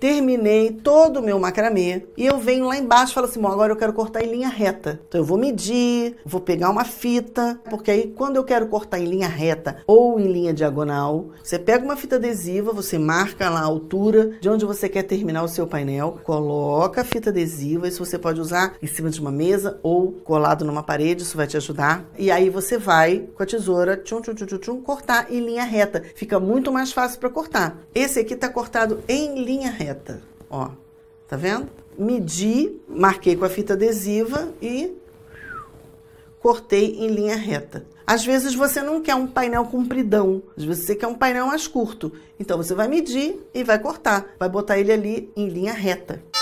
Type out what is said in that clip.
terminei todo o meu macramê e eu venho lá embaixo e falo assim: bom, agora eu quero cortar em linha reta. Então eu vou medir, vou pegar uma fita, porque aí quando eu quero cortar em linha reta ou em linha diagonal, você pega uma fita adesiva, você marca lá a altura de onde você quer terminar o seu painel, coloca a fita adesiva, isso você pode usar em cima de uma mesa ou colado numa parede, isso vai te ajudar. E aí você vai com a tesoura, tchum, tchum, tchum, tchum, tchum cortar em linha reta. Fica muito mais fácil para cortar. Esse aqui está cortado em linha reta. Ó, tá vendo? Medi, marquei com a fita adesiva e cortei em linha reta. Às vezes você não quer um painel compridão, às vezes você quer um painel mais curto. Então você vai medir e vai cortar, vai botar ele ali em linha reta.